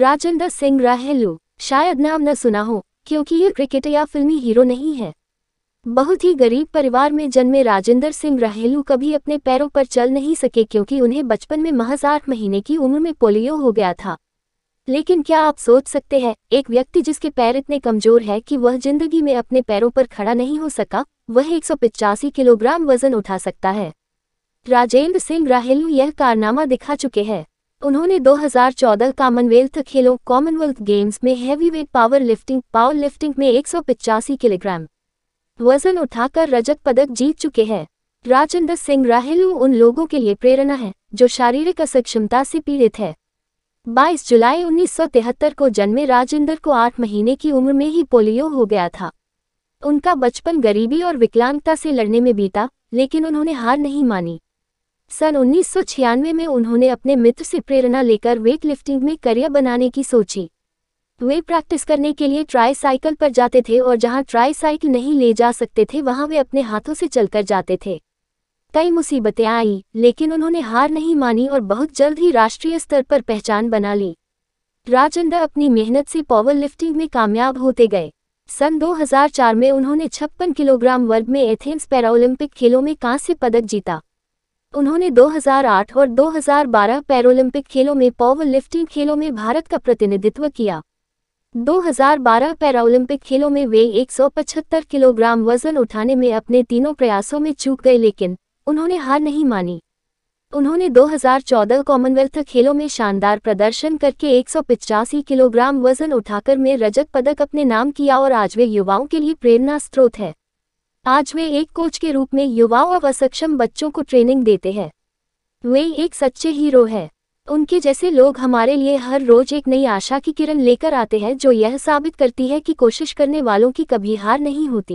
राजेंद्र सिंह राहेलू शायद नाम न सुना हो क्योंकि ये क्रिकेट या फिल्मी हीरो नहीं है बहुत ही गरीब परिवार में जन्मे राजेंद्र सिंह रहेलू कभी अपने पैरों पर चल नहीं सके क्योंकि उन्हें बचपन में महज आठ महीने की उम्र में पोलियो हो गया था लेकिन क्या आप सोच सकते हैं एक व्यक्ति जिसके पैर इतने कमजोर है कि वह जिंदगी में अपने पैरों पर खड़ा नहीं हो सका वह एक किलोग्राम वजन उठा सकता है राजेंद्र सिंह राहेलू यह कारनामा दिखा चुके हैं उन्होंने 2014 कॉमनवेल्थ खेलों कॉमनवेल्थ गेम्स में heavyweight power lifting power lifting में एक किलोग्राम वजन उठाकर रजत पदक जीत चुके हैं राजेंद्र सिंह राहलू उन लोगों के लिए प्रेरणा है जो शारीरिक असक्षमता से पीड़ित है 22 जुलाई 1973 को जन्मे राजेंद्र को आठ महीने की उम्र में ही पोलियो हो गया था उनका बचपन गरीबी और विकलांगता से लड़ने में बीता लेकिन उन्होंने हार नहीं मानी सन उन्नीस में उन्होंने अपने मित्र से प्रेरणा लेकर वेट लिफ्टिंग में करियर बनाने की सोची वे प्रैक्टिस करने के लिए ट्राई साइकिल पर जाते थे और जहां ट्राई साइकिल नहीं ले जा सकते थे वहां वे अपने हाथों से चलकर जाते थे कई मुसीबतें आईं लेकिन उन्होंने हार नहीं मानी और बहुत जल्द ही राष्ट्रीय स्तर पर पहचान बना ली राजेंद्र अपनी मेहनत से पावर लिफ्टिंग में कामयाब होते गए सन 2004 में उन्होंने छप्पन किलोग्राम वर्ग में एथेंस पैरालंपिक खेलों में कांस्य पदक जीता उन्होंने 2008 और 2012 पैरोलंपिक खेलों में पॉवर लिफ्टिंग खेलों में भारत का प्रतिनिधित्व किया 2012 पैरालंपिक खेलों में वे 175 किलोग्राम वजन उठाने में अपने तीनों प्रयासों में चूक गए लेकिन उन्होंने हार नहीं मानी उन्होंने 2014 कॉमनवेल्थ खेलों में शानदार प्रदर्शन करके एक किलोग्राम वजन उठाकर में रजत पदक अपने नाम किया और आज वे युवाओं के लिए प्रेरणा स्रोत है आज वे एक कोच के रूप में युवाओं और असक्षम बच्चों को ट्रेनिंग देते हैं वे एक सच्चे हीरो हैं उनके जैसे लोग हमारे लिए हर रोज एक नई आशा की किरण लेकर आते हैं जो यह साबित करती है कि कोशिश करने वालों की कभी हार नहीं होती